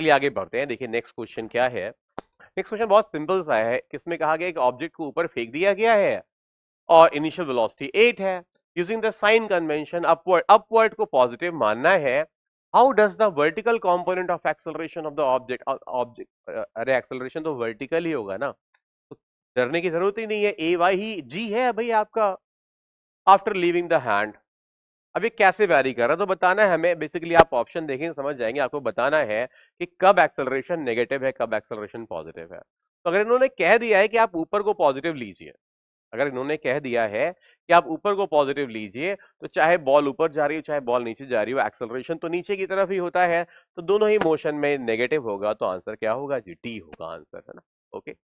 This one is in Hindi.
चलिए आगे बढ़ते हैं देखिए नेक्स्ट क्वेश्चन क्या है नेक्स्ट क्वेश्चन बहुत सिंपल सा है किसमें कहा गया एक ऑब्जेक्ट को ऊपर फेंक दिया गया है और इनिशियल वेलोसिटी एट है using the sign convention upward upward को पॉजिटिव मानना है how does the vertical component of acceleration of the object object अरे acceleration तो वर्टिकल ही होगा ना तो डरने की जरूरत ही नहीं है ए वाई ही जी है भाई आपका आफ्टर लीविंग द हैंड अब ये कैसे वैरी कर रहा है तो बताना है हमें बेसिकली आप ऑप्शन देखेंगे समझ जाएंगे आपको बताना है कि कब एक्सेलरेशन नेगेटिव है कब एक्सेलरेशन पॉजिटिव है तो अगर इन्होंने कह दिया है कि आप ऊपर को पॉजिटिव लीजिए अगर इन्होंने कह दिया है कि आप ऊपर को पॉजिटिव लीजिए तो चाहे बॉल ऊपर जा रही हो चाहे बॉल नीचे जा रही हो एक्सेलरेशन तो नीचे की तरफ ही होता है तो दोनों ही मोशन में नेगेटिव होगा तो आंसर क्या होगा जी डी होगा आंसर है ना ओके